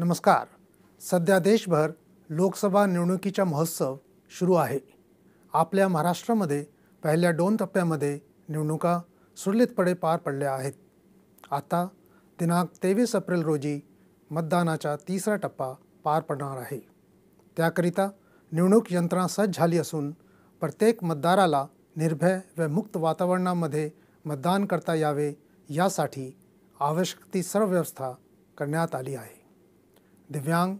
नमस्कार सध्या देशभर लोकसभा निवडणुकीचा महोत्सव सुरू आहे आपल्या महाराष्ट्रामध्ये पहिल्या दोन टप्प्यामध्ये निवडणुका सुरळीतपणे पार पडल्या आहेत आता दिनांक तेवीस एप्रिल रोजी मतदानाचा तिसरा टप्पा पार पडणार आहे त्याकरिता निवडणूक यंत्रणा सज्ज झाली असून प्रत्येक मतदाराला निर्भय व मुक्त वातावरणामध्ये मतदान करता यावे यासाठी आवश्यक ती सर्व व्यवस्था करण्यात आली आहे दिव्यांग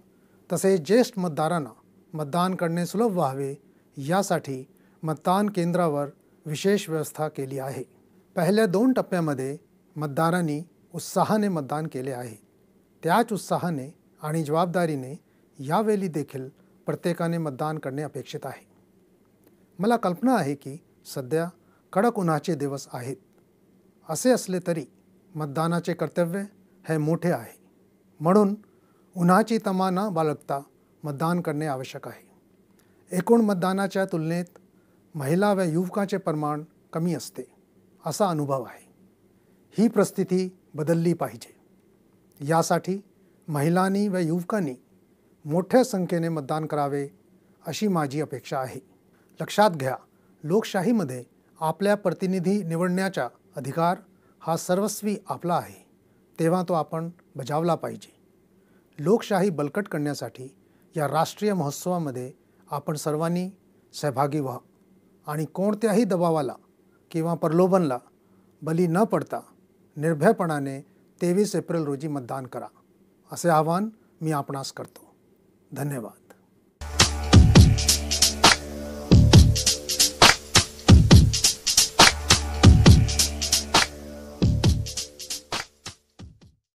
तसेच ज्येष्ठ मतदारांना मतदान करणे सुलभ व्हावे यासाठी मतदान केंद्रावर विशेष व्यवस्था केली आहे पहिल्या दोन टप्प्यामध्ये मतदारांनी उत्साहाने मतदान केले आहे त्याच उत्साहाने आणि जबाबदारीने यावेळी देखील प्रत्येकाने मतदान करणे अपेक्षित आहे मला कल्पना आहे की सध्या कडक उन्हाचे दिवस आहेत असे असले तरी मतदानाचे कर्तव्य हे मोठे आहे म्हणून उन्हाची तमा न बाळगता मतदान करणे आवश्यक आहे एकूण मतदानाच्या तुलनेत महिला व युवकाचे प्रमाण कमी असते असा अनुभव आहे ही परिस्थिती बदलली पाहिजे यासाठी महिलांनी व युवकांनी मोठ्या संख्येने मतदान करावे अशी माझी अपेक्षा आहे लक्षात घ्या लोकशाहीमध्ये आपल्या प्रतिनिधी निवडण्याचा अधिकार हा सर्वस्वी आपला आहे तेव्हा तो आपण बजावला पाहिजे लोकशाही बलकट करण्यासाठी या राष्ट्रीय महोत्सवामध्ये आपण सर्वांनी सहभागी व्हा आणि कोणत्याही दबावाला किंवा प्रलोभनला बली न पडता निर्भयपणाने तेवीस एप्रिल रोजी मतदान करा असे आवाहन मी आपणास करतो धन्यवाद